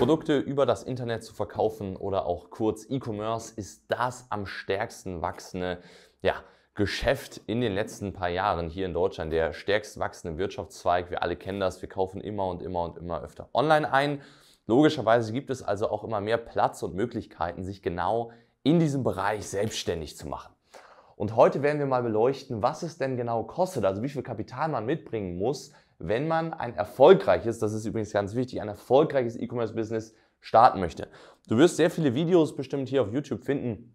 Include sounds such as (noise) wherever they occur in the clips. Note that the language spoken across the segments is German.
Produkte über das Internet zu verkaufen oder auch kurz E-Commerce ist das am stärksten wachsende ja, Geschäft in den letzten paar Jahren hier in Deutschland. Der stärkst wachsende Wirtschaftszweig. Wir alle kennen das. Wir kaufen immer und immer und immer öfter online ein. Logischerweise gibt es also auch immer mehr Platz und Möglichkeiten, sich genau in diesem Bereich selbstständig zu machen. Und heute werden wir mal beleuchten, was es denn genau kostet, also wie viel Kapital man mitbringen muss, wenn man ein erfolgreiches, das ist übrigens ganz wichtig, ein erfolgreiches E-Commerce-Business starten möchte. Du wirst sehr viele Videos bestimmt hier auf YouTube finden,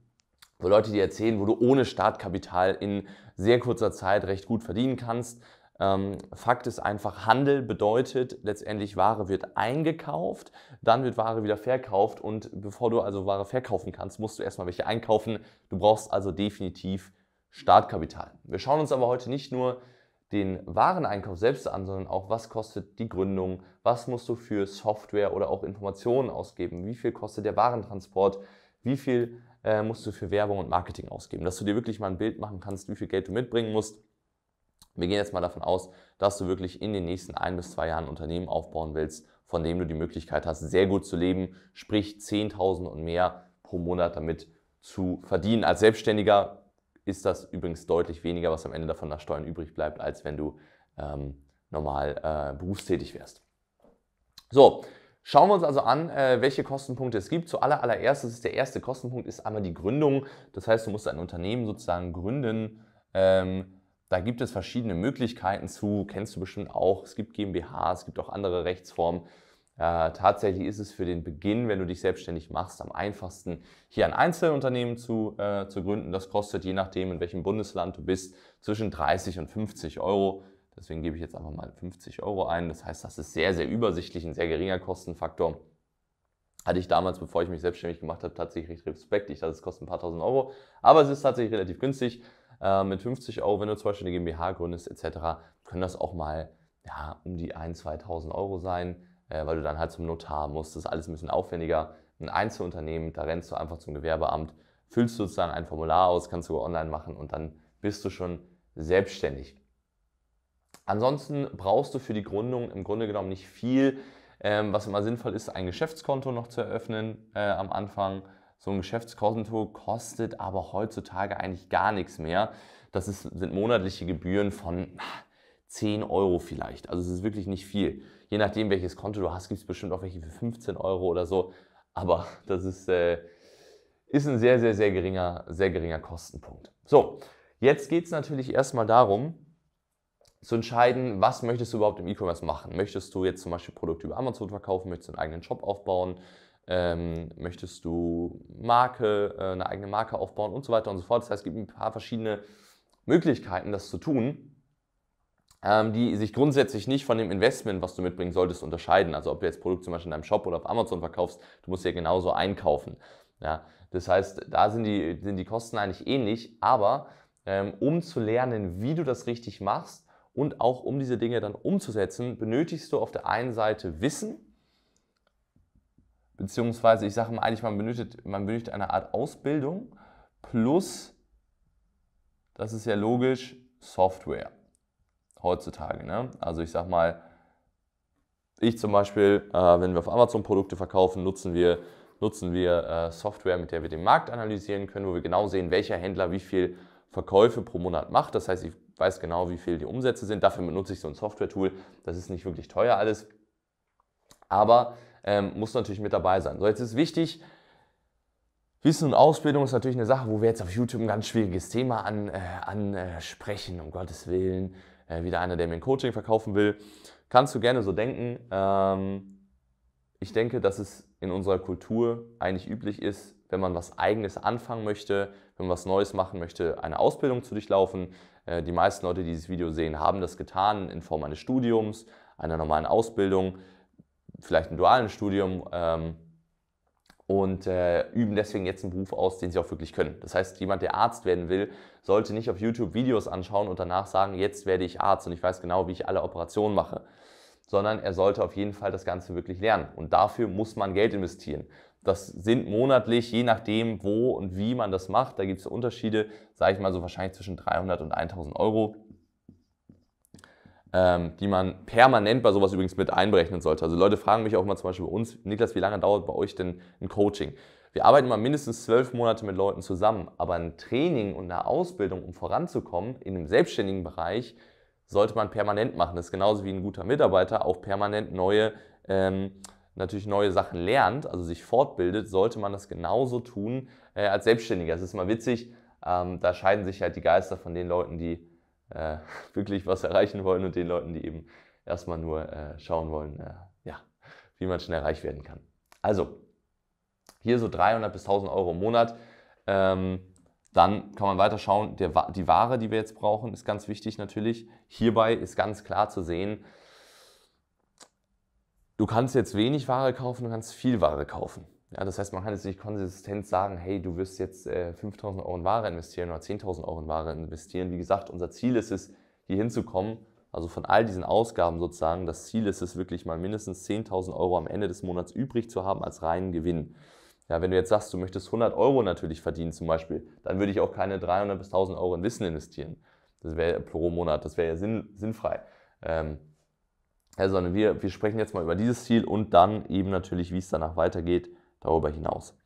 wo Leute dir erzählen, wo du ohne Startkapital in sehr kurzer Zeit recht gut verdienen kannst. Ähm, Fakt ist einfach, Handel bedeutet letztendlich, Ware wird eingekauft, dann wird Ware wieder verkauft und bevor du also Ware verkaufen kannst, musst du erstmal welche einkaufen. Du brauchst also definitiv Startkapital. Wir schauen uns aber heute nicht nur den Wareneinkauf selbst an, sondern auch, was kostet die Gründung, was musst du für Software oder auch Informationen ausgeben, wie viel kostet der Warentransport, wie viel äh, musst du für Werbung und Marketing ausgeben, dass du dir wirklich mal ein Bild machen kannst, wie viel Geld du mitbringen musst. Wir gehen jetzt mal davon aus, dass du wirklich in den nächsten ein bis zwei Jahren ein Unternehmen aufbauen willst, von dem du die Möglichkeit hast, sehr gut zu leben, sprich 10.000 und mehr pro Monat damit zu verdienen. Als Selbstständiger ist das übrigens deutlich weniger, was am Ende davon nach Steuern übrig bleibt, als wenn du ähm, normal äh, berufstätig wärst. So, Schauen wir uns also an, äh, welche Kostenpunkte es gibt. Zu allererstes ist der erste Kostenpunkt ist einmal die Gründung. Das heißt, du musst ein Unternehmen sozusagen gründen. Ähm, da gibt es verschiedene Möglichkeiten zu, kennst du bestimmt auch. Es gibt GmbH, es gibt auch andere Rechtsformen. Äh, tatsächlich ist es für den Beginn, wenn du dich selbstständig machst, am einfachsten, hier ein Einzelunternehmen zu, äh, zu gründen. Das kostet, je nachdem, in welchem Bundesland du bist, zwischen 30 und 50 Euro. Deswegen gebe ich jetzt einfach mal 50 Euro ein. Das heißt, das ist sehr, sehr übersichtlich, ein sehr geringer Kostenfaktor. Hatte ich damals, bevor ich mich selbstständig gemacht habe, tatsächlich Respekt. Ich dachte, es kostet ein paar tausend Euro, aber es ist tatsächlich relativ günstig. Äh, mit 50 Euro, wenn du zum Beispiel eine GmbH gründest etc., können das auch mal ja, um die 1.000, 2.000 Euro sein äh, weil du dann halt zum Notar musst. Das ist alles ein bisschen aufwendiger. Ein Einzelunternehmen, da rennst du einfach zum Gewerbeamt, füllst sozusagen ein Formular aus, kannst du online machen und dann bist du schon selbstständig. Ansonsten brauchst du für die Gründung im Grunde genommen nicht viel. Ähm, was immer sinnvoll ist, ein Geschäftskonto noch zu eröffnen äh, am Anfang. So ein Geschäftskonto kostet aber heutzutage eigentlich gar nichts mehr. Das ist, sind monatliche Gebühren von ah, 10 Euro vielleicht. Also es ist wirklich nicht viel. Je nachdem, welches Konto du hast, gibt es bestimmt auch welche für 15 Euro oder so. Aber (laughs) das ist, äh, ist ein sehr, sehr, sehr geringer, sehr geringer Kostenpunkt. So, jetzt geht es natürlich erstmal darum, zu entscheiden, was möchtest du überhaupt im E-Commerce machen. Möchtest du jetzt zum Beispiel Produkte über Amazon verkaufen, möchtest du einen eigenen Shop aufbauen, ähm, möchtest du Marke, äh, eine eigene Marke aufbauen und so weiter und so fort. Das heißt, es gibt ein paar verschiedene Möglichkeiten, das zu tun. Ähm, die sich grundsätzlich nicht von dem Investment, was du mitbringen solltest, unterscheiden. Also ob du jetzt Produkt zum Beispiel in deinem Shop oder auf Amazon verkaufst, du musst ja genauso einkaufen. Ja, das heißt, da sind die, sind die Kosten eigentlich ähnlich, aber ähm, um zu lernen, wie du das richtig machst und auch um diese Dinge dann umzusetzen, benötigst du auf der einen Seite Wissen, beziehungsweise ich sage mal eigentlich, man benötigt, man benötigt eine Art Ausbildung plus, das ist ja logisch, Software heutzutage. Ne? Also ich sag mal, ich zum Beispiel, äh, wenn wir auf Amazon Produkte verkaufen, nutzen wir, nutzen wir äh, Software, mit der wir den Markt analysieren können, wo wir genau sehen, welcher Händler wie viel Verkäufe pro Monat macht. Das heißt, ich weiß genau, wie viel die Umsätze sind. Dafür benutze ich so ein Software-Tool. Das ist nicht wirklich teuer alles, aber ähm, muss natürlich mit dabei sein. So, jetzt ist wichtig, Wissen und Ausbildung ist natürlich eine Sache, wo wir jetzt auf YouTube ein ganz schwieriges Thema an, äh, ansprechen, um Gottes Willen äh, wieder einer, der mir ein Coaching verkaufen will. Kannst du gerne so denken. Ähm, ich denke, dass es in unserer Kultur eigentlich üblich ist, wenn man was Eigenes anfangen möchte, wenn man was Neues machen möchte, eine Ausbildung zu durchlaufen. Äh, die meisten Leute, die dieses Video sehen, haben das getan in Form eines Studiums, einer normalen Ausbildung, vielleicht einem dualen Studium. Ähm, und äh, üben deswegen jetzt einen Beruf aus, den sie auch wirklich können. Das heißt, jemand, der Arzt werden will, sollte nicht auf YouTube Videos anschauen und danach sagen, jetzt werde ich Arzt und ich weiß genau, wie ich alle Operationen mache, sondern er sollte auf jeden Fall das Ganze wirklich lernen. Und dafür muss man Geld investieren. Das sind monatlich, je nachdem, wo und wie man das macht, da gibt es Unterschiede, sage ich mal so wahrscheinlich zwischen 300 und 1000 Euro. Ähm, die man permanent bei sowas übrigens mit einberechnen sollte. Also Leute fragen mich auch mal zum Beispiel bei uns, Niklas, wie lange dauert bei euch denn ein Coaching? Wir arbeiten mal mindestens zwölf Monate mit Leuten zusammen, aber ein Training und eine Ausbildung, um voranzukommen in einem selbstständigen Bereich, sollte man permanent machen. Das ist genauso wie ein guter Mitarbeiter auch permanent neue, ähm, natürlich neue Sachen lernt, also sich fortbildet, sollte man das genauso tun äh, als Selbstständiger. Es ist mal witzig, ähm, da scheiden sich halt die Geister von den Leuten, die äh, (laughs) wirklich was erreichen wollen und den Leuten, die eben erstmal nur äh, schauen wollen, äh, ja, wie man schnell reich werden kann. Also, hier so 300 bis 1000 Euro im Monat. Ähm, dann kann man weiter schauen, der, die Ware, die wir jetzt brauchen, ist ganz wichtig natürlich. Hierbei ist ganz klar zu sehen, du kannst jetzt wenig Ware kaufen, du kannst viel Ware kaufen. Ja, das heißt, man kann jetzt nicht konsistent sagen, hey, du wirst jetzt äh, 5.000 Euro in Ware investieren oder 10.000 Euro in Ware investieren. Wie gesagt, unser Ziel ist es, hier hinzukommen. Also von all diesen Ausgaben sozusagen, das Ziel ist es wirklich mal mindestens 10.000 Euro am Ende des Monats übrig zu haben als reinen Gewinn. Ja, wenn du jetzt sagst, du möchtest 100 Euro natürlich verdienen zum Beispiel, dann würde ich auch keine 300 bis 1.000 Euro in Wissen investieren. Das wäre pro Monat, das wäre ja sinn, sinnfrei. Ähm, ja, sondern wir, wir sprechen jetzt mal über dieses Ziel und dann eben natürlich, wie es danach weitergeht darüber hinaus.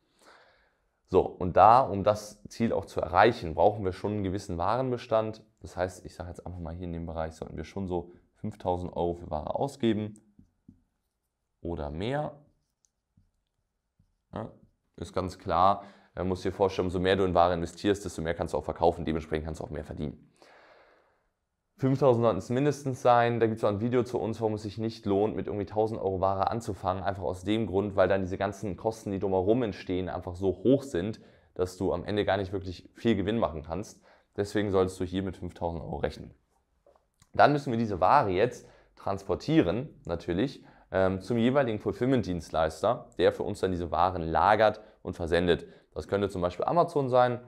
So, und da, um das Ziel auch zu erreichen, brauchen wir schon einen gewissen Warenbestand. Das heißt, ich sage jetzt einfach mal hier in dem Bereich, sollten wir schon so 5000 Euro für Ware ausgeben oder mehr. Ja, ist ganz klar, man muss dir vorstellen, umso mehr du in Ware investierst, desto mehr kannst du auch verkaufen, dementsprechend kannst du auch mehr verdienen. 5000 sollten es mindestens sein. Da gibt es auch ein Video zu uns, warum es sich nicht lohnt, mit irgendwie 1000 Euro Ware anzufangen. Einfach aus dem Grund, weil dann diese ganzen Kosten, die drumherum entstehen, einfach so hoch sind, dass du am Ende gar nicht wirklich viel Gewinn machen kannst. Deswegen solltest du hier mit 5000 Euro rechnen. Dann müssen wir diese Ware jetzt transportieren, natürlich, ähm, zum jeweiligen Fulfillment-Dienstleister, der für uns dann diese Waren lagert und versendet. Das könnte zum Beispiel Amazon sein,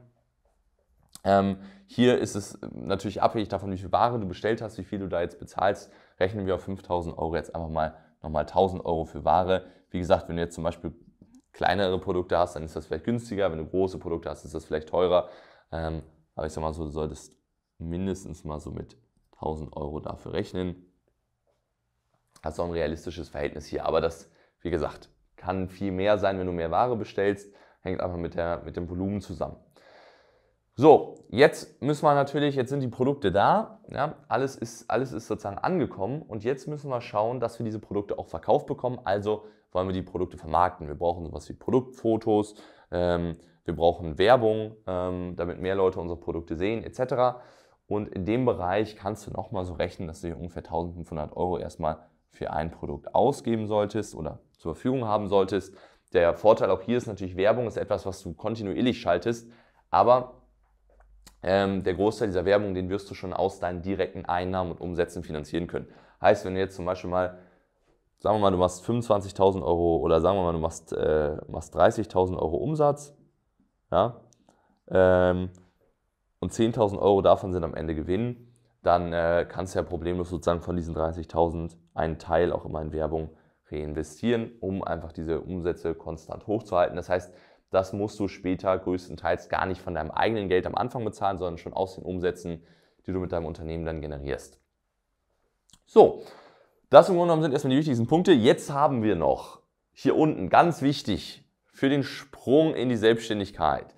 ähm, hier ist es ähm, natürlich abhängig davon, wie viel Ware du bestellt hast, wie viel du da jetzt bezahlst. Rechnen wir auf 5000 Euro jetzt einfach mal nochmal 1000 Euro für Ware. Wie gesagt, wenn du jetzt zum Beispiel kleinere Produkte hast, dann ist das vielleicht günstiger. Wenn du große Produkte hast, ist das vielleicht teurer. Ähm, aber ich sag mal so, du solltest mindestens mal so mit 1000 Euro dafür rechnen. Hast auch ein realistisches Verhältnis hier. Aber das, wie gesagt, kann viel mehr sein, wenn du mehr Ware bestellst. Hängt einfach mit, der, mit dem Volumen zusammen. So, jetzt müssen wir natürlich, jetzt sind die Produkte da, ja, alles, ist, alles ist sozusagen angekommen und jetzt müssen wir schauen, dass wir diese Produkte auch verkauft bekommen. Also wollen wir die Produkte vermarkten. Wir brauchen sowas wie Produktfotos, ähm, wir brauchen Werbung, ähm, damit mehr Leute unsere Produkte sehen, etc. Und in dem Bereich kannst du nochmal so rechnen, dass du hier ungefähr 1500 Euro erstmal für ein Produkt ausgeben solltest oder zur Verfügung haben solltest. Der Vorteil auch hier ist natürlich, Werbung ist etwas, was du kontinuierlich schaltest, aber ähm, der Großteil dieser Werbung, den wirst du schon aus deinen direkten Einnahmen und Umsätzen finanzieren können. Heißt, wenn du jetzt zum Beispiel mal, sagen wir mal, du machst 25.000 Euro oder sagen wir mal, du machst, äh, machst 30.000 Euro Umsatz ja, ähm, und 10.000 Euro davon sind am Ende Gewinn, dann äh, kannst du ja problemlos sozusagen von diesen 30.000 einen Teil auch immer in Werbung reinvestieren, um einfach diese Umsätze konstant hochzuhalten. Das heißt, das musst du später größtenteils gar nicht von deinem eigenen Geld am Anfang bezahlen, sondern schon aus den Umsätzen, die du mit deinem Unternehmen dann generierst. So, das im Grunde genommen sind erstmal die wichtigsten Punkte. Jetzt haben wir noch hier unten, ganz wichtig, für den Sprung in die Selbstständigkeit,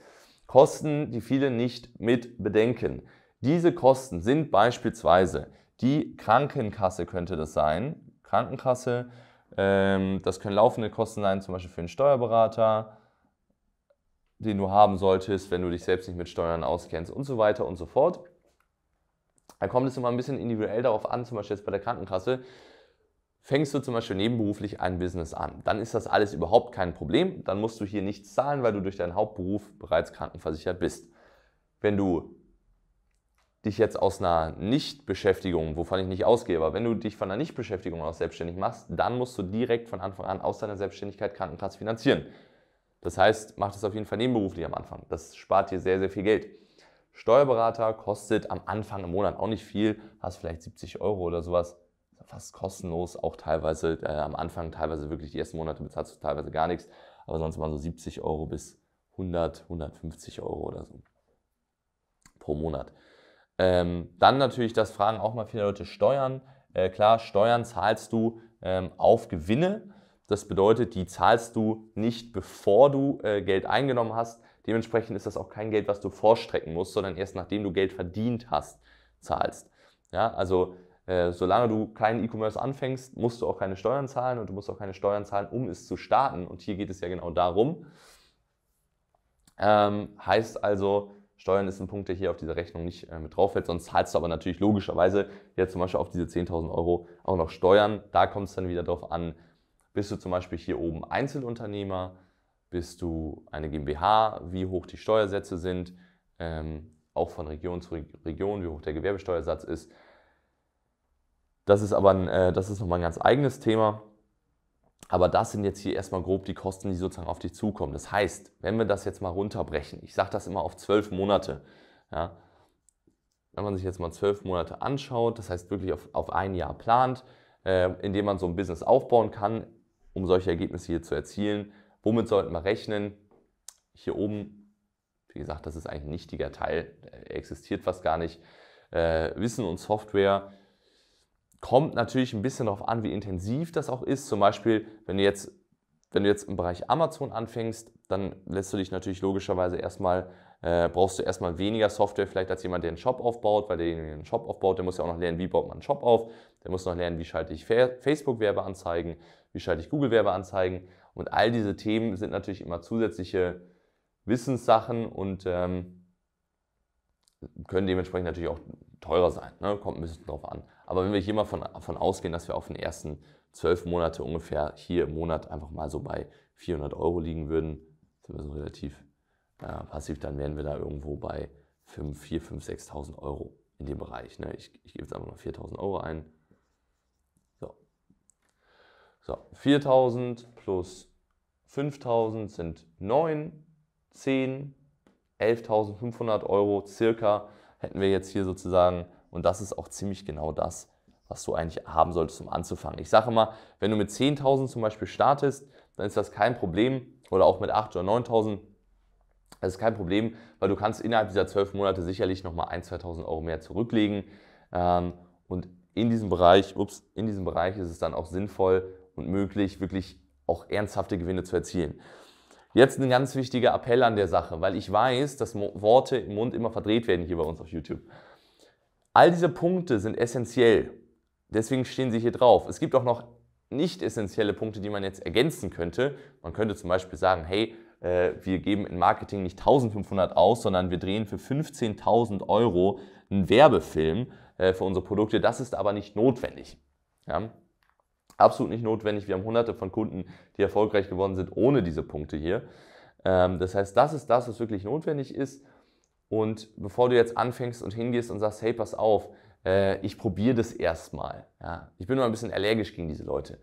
Kosten, die viele nicht mit bedenken. Diese Kosten sind beispielsweise die Krankenkasse könnte das sein, Krankenkasse, ähm, das können laufende Kosten sein, zum Beispiel für einen Steuerberater, den du haben solltest, wenn du dich selbst nicht mit Steuern auskennst und so weiter und so fort. Da kommt es immer ein bisschen individuell darauf an, zum Beispiel jetzt bei der Krankenkasse. Fängst du zum Beispiel nebenberuflich ein Business an, dann ist das alles überhaupt kein Problem. Dann musst du hier nichts zahlen, weil du durch deinen Hauptberuf bereits krankenversichert bist. Wenn du dich jetzt aus einer Nichtbeschäftigung, wovon ich nicht ausgehe, aber wenn du dich von einer Nichtbeschäftigung aus selbstständig machst, dann musst du direkt von Anfang an aus deiner Selbstständigkeit Krankenkasse finanzieren. Das heißt, macht es auf jeden Fall nebenberuflich am Anfang. Das spart dir sehr, sehr viel Geld. Steuerberater kostet am Anfang im Monat auch nicht viel, hast vielleicht 70 Euro oder sowas. Fast kostenlos, auch teilweise äh, am Anfang, teilweise wirklich die ersten Monate bezahlst du teilweise gar nichts, aber sonst mal so 70 Euro bis 100, 150 Euro oder so pro Monat. Ähm, dann natürlich, das fragen auch mal viele Leute, Steuern. Äh, klar, Steuern zahlst du ähm, auf Gewinne, das bedeutet, die zahlst du nicht, bevor du äh, Geld eingenommen hast. Dementsprechend ist das auch kein Geld, was du vorstrecken musst, sondern erst nachdem du Geld verdient hast, zahlst. Ja, also äh, solange du keinen E-Commerce anfängst, musst du auch keine Steuern zahlen und du musst auch keine Steuern zahlen, um es zu starten. Und hier geht es ja genau darum. Ähm, heißt also, Steuern ist ein Punkt, der hier auf dieser Rechnung nicht äh, mit drauf fällt. Sonst zahlst du aber natürlich logischerweise jetzt zum Beispiel auf diese 10.000 Euro auch noch Steuern. Da kommt es dann wieder darauf an, bist du zum Beispiel hier oben Einzelunternehmer? Bist du eine GmbH? Wie hoch die Steuersätze sind? Ähm, auch von Region zu Region, wie hoch der Gewerbesteuersatz ist. Das ist aber ein, äh, das ist nochmal ein ganz eigenes Thema. Aber das sind jetzt hier erstmal grob die Kosten, die sozusagen auf dich zukommen. Das heißt, wenn wir das jetzt mal runterbrechen, ich sage das immer auf zwölf Monate, ja, wenn man sich jetzt mal zwölf Monate anschaut, das heißt wirklich auf, auf ein Jahr plant, äh, indem man so ein Business aufbauen kann, um solche Ergebnisse hier zu erzielen. Womit sollten wir rechnen? Hier oben, wie gesagt, das ist ein nichtiger Teil, äh, existiert fast gar nicht. Äh, Wissen und Software kommt natürlich ein bisschen darauf an, wie intensiv das auch ist. Zum Beispiel, wenn du jetzt, wenn du jetzt im Bereich Amazon anfängst, dann lässt du dich natürlich logischerweise erstmal äh, brauchst du erstmal weniger Software vielleicht als jemand, der einen Shop aufbaut, weil derjenige einen Shop aufbaut, der muss ja auch noch lernen, wie baut man einen Shop auf, der muss noch lernen, wie schalte ich Facebook-Werbeanzeigen, wie schalte ich Google-Werbeanzeigen. Und all diese Themen sind natürlich immer zusätzliche Wissenssachen und ähm, können dementsprechend natürlich auch teurer sein. Ne? Kommt ein bisschen drauf an. Aber wenn wir hier mal von, von ausgehen, dass wir auf den ersten zwölf Monate ungefähr hier im Monat einfach mal so bei 400 Euro liegen würden, sind wir so relativ äh, passiv, dann wären wir da irgendwo bei 5, 4, 5, 6.000 Euro in dem Bereich. Ne? Ich, ich gebe jetzt einfach mal 4.000 Euro ein. So, 4000 plus 5000 sind 9, 10, 11.500 Euro circa hätten wir jetzt hier sozusagen. Und das ist auch ziemlich genau das, was du eigentlich haben solltest, um anzufangen. Ich sage mal, wenn du mit 10.000 zum Beispiel startest, dann ist das kein Problem. Oder auch mit 8.000 oder 9.000. Das ist kein Problem, weil du kannst innerhalb dieser 12 Monate sicherlich nochmal 1.000, 2.000 Euro mehr zurücklegen. Ähm, und in diesem Bereich, ups, in diesem Bereich ist es dann auch sinnvoll und möglich, wirklich auch ernsthafte Gewinne zu erzielen. Jetzt ein ganz wichtiger Appell an der Sache, weil ich weiß, dass Worte im Mund immer verdreht werden hier bei uns auf YouTube. All diese Punkte sind essentiell. Deswegen stehen sie hier drauf. Es gibt auch noch nicht essentielle Punkte, die man jetzt ergänzen könnte. Man könnte zum Beispiel sagen, hey, äh, wir geben in Marketing nicht 1500 aus, sondern wir drehen für 15.000 Euro einen Werbefilm äh, für unsere Produkte. Das ist aber nicht notwendig. Ja? Absolut nicht notwendig. Wir haben hunderte von Kunden, die erfolgreich geworden sind ohne diese Punkte hier. Ähm, das heißt, das ist das, was wirklich notwendig ist. Und bevor du jetzt anfängst und hingehst und sagst, hey, pass auf, äh, ich probiere das erstmal. Ja, ich bin immer ein bisschen allergisch gegen diese Leute.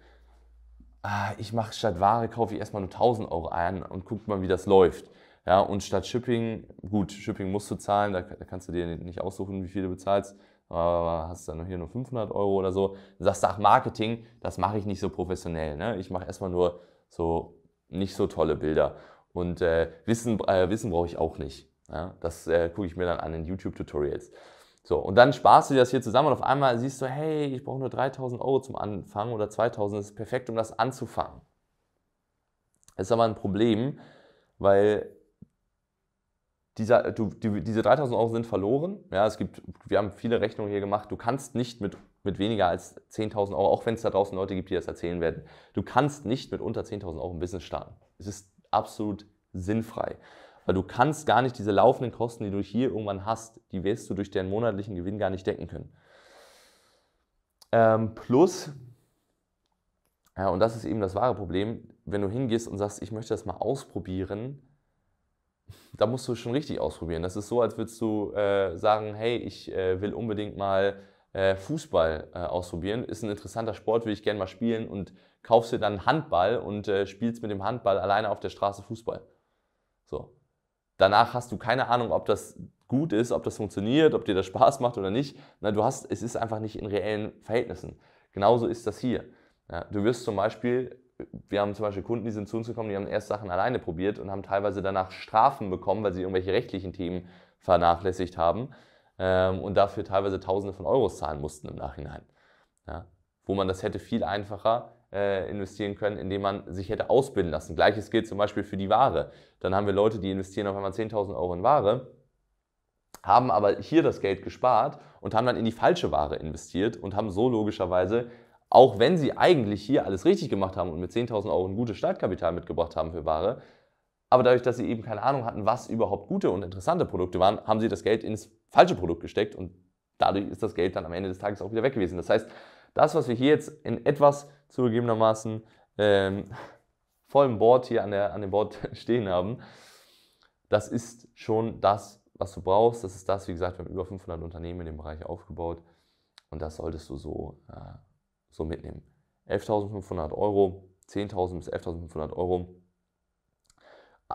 Ah, ich mache statt Ware, kaufe ich erstmal nur 1000 Euro ein und guck mal, wie das läuft. Ja, und statt Shipping, gut, Shipping musst du zahlen, da, da kannst du dir nicht aussuchen, wie viel du bezahlst. Äh, hast dann hier nur 500 Euro oder so. Dann sagst du, ach, Marketing, das mache ich nicht so professionell. Ne? Ich mache erstmal nur so nicht so tolle Bilder. Und äh, Wissen, äh, Wissen brauche ich auch nicht. Ja? Das äh, gucke ich mir dann an in YouTube-Tutorials. So, und dann sparst du dir das hier zusammen und auf einmal siehst du, hey, ich brauche nur 3000 Euro zum Anfang oder 2000 das ist perfekt, um das anzufangen. Das ist aber ein Problem, weil dieser, du, die, diese 3000 Euro sind verloren. Ja, es gibt, wir haben viele Rechnungen hier gemacht. Du kannst nicht mit, mit weniger als 10.000 Euro, auch wenn es da draußen Leute gibt, die das erzählen werden, du kannst nicht mit unter 10.000 Euro ein Business starten. Es ist absolut sinnfrei. Weil du kannst gar nicht diese laufenden Kosten, die du hier irgendwann hast, die wirst du durch deinen monatlichen Gewinn gar nicht decken können. Ähm, plus, ja, und das ist eben das wahre Problem, wenn du hingehst und sagst, ich möchte das mal ausprobieren, da musst du schon richtig ausprobieren. Das ist so, als würdest du äh, sagen, hey, ich äh, will unbedingt mal äh, Fußball äh, ausprobieren. Ist ein interessanter Sport, will ich gerne mal spielen und kaufst dir dann Handball und äh, spielst mit dem Handball alleine auf der Straße Fußball. So. Danach hast du keine Ahnung, ob das gut ist, ob das funktioniert, ob dir das Spaß macht oder nicht. Na, du hast, es ist einfach nicht in reellen Verhältnissen. Genauso ist das hier. Ja, du wirst zum Beispiel wir haben zum Beispiel Kunden, die sind zu uns gekommen, die haben erst Sachen alleine probiert und haben teilweise danach Strafen bekommen, weil sie irgendwelche rechtlichen Themen vernachlässigt haben ähm, und dafür teilweise Tausende von Euros zahlen mussten im Nachhinein. Ja? Wo man das hätte viel einfacher äh, investieren können, indem man sich hätte ausbilden lassen. Gleiches gilt zum Beispiel für die Ware. Dann haben wir Leute, die investieren auf einmal 10.000 Euro in Ware, haben aber hier das Geld gespart und haben dann in die falsche Ware investiert und haben so logischerweise auch wenn sie eigentlich hier alles richtig gemacht haben und mit 10.000 Euro ein gutes Startkapital mitgebracht haben für Ware, aber dadurch, dass sie eben keine Ahnung hatten, was überhaupt gute und interessante Produkte waren, haben sie das Geld ins falsche Produkt gesteckt und dadurch ist das Geld dann am Ende des Tages auch wieder weg gewesen. Das heißt, das, was wir hier jetzt in etwas zugegebenermaßen ähm, (laughs) vollem Board hier an, der, an dem Board (laughs) stehen haben, das ist schon das, was du brauchst. Das ist das, wie gesagt, wir haben über 500 Unternehmen in dem Bereich aufgebaut und das solltest du so äh, so mitnehmen. 11.500 Euro, 10.000 bis 11.500 Euro.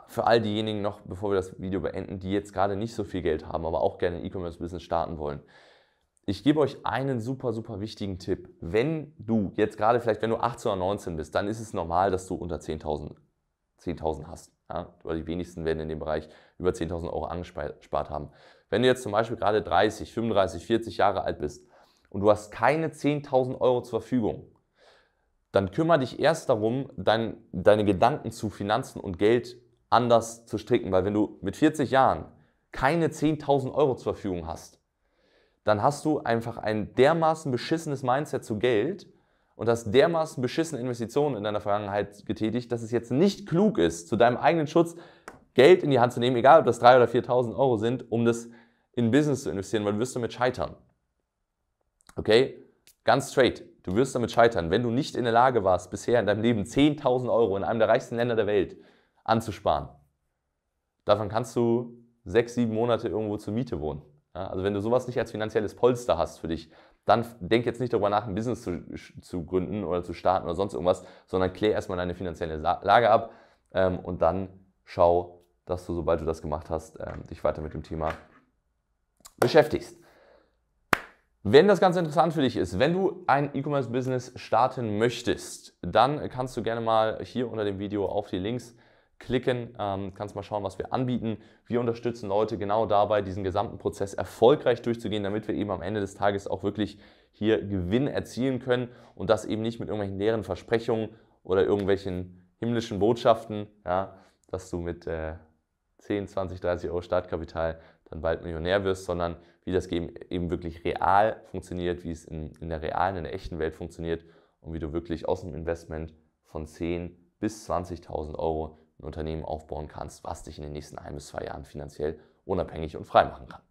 Für all diejenigen noch, bevor wir das Video beenden, die jetzt gerade nicht so viel Geld haben, aber auch gerne ein E-Commerce-Business starten wollen. Ich gebe euch einen super, super wichtigen Tipp. Wenn du jetzt gerade vielleicht, wenn du 18 oder 19 bist, dann ist es normal, dass du unter 10.000 10 hast. Ja, weil die wenigsten werden in dem Bereich über 10.000 Euro angespart haben. Wenn du jetzt zum Beispiel gerade 30, 35, 40 Jahre alt bist und du hast keine 10.000 Euro zur Verfügung, dann kümmere dich erst darum, dein, deine Gedanken zu Finanzen und Geld anders zu stricken. Weil wenn du mit 40 Jahren keine 10.000 Euro zur Verfügung hast, dann hast du einfach ein dermaßen beschissenes Mindset zu Geld und hast dermaßen beschissene Investitionen in deiner Vergangenheit getätigt, dass es jetzt nicht klug ist, zu deinem eigenen Schutz Geld in die Hand zu nehmen, egal ob das 3.000 oder 4.000 Euro sind, um das in Business zu investieren, weil du wirst damit scheitern. Okay? Ganz straight. Du wirst damit scheitern, wenn du nicht in der Lage warst, bisher in deinem Leben 10.000 Euro in einem der reichsten Länder der Welt anzusparen. Davon kannst du sechs, sieben Monate irgendwo zur Miete wohnen. Ja, also wenn du sowas nicht als finanzielles Polster hast für dich, dann denk jetzt nicht darüber nach, ein Business zu, zu gründen oder zu starten oder sonst irgendwas, sondern klär erstmal deine finanzielle Lage ab ähm, und dann schau, dass du, sobald du das gemacht hast, ähm, dich weiter mit dem Thema beschäftigst. Wenn das Ganze interessant für dich ist, wenn du ein E-Commerce-Business starten möchtest, dann kannst du gerne mal hier unter dem Video auf die Links klicken, ähm, kannst mal schauen, was wir anbieten. Wir unterstützen Leute genau dabei, diesen gesamten Prozess erfolgreich durchzugehen, damit wir eben am Ende des Tages auch wirklich hier Gewinn erzielen können und das eben nicht mit irgendwelchen leeren Versprechungen oder irgendwelchen himmlischen Botschaften, ja, dass du mit äh, 10, 20, 30 Euro Startkapital dann bald Millionär wirst, sondern wie das eben wirklich real funktioniert, wie es in, in der realen, in der echten Welt funktioniert und wie du wirklich aus einem Investment von 10 bis 20.000 Euro ein Unternehmen aufbauen kannst, was dich in den nächsten ein bis zwei Jahren finanziell unabhängig und frei machen kann.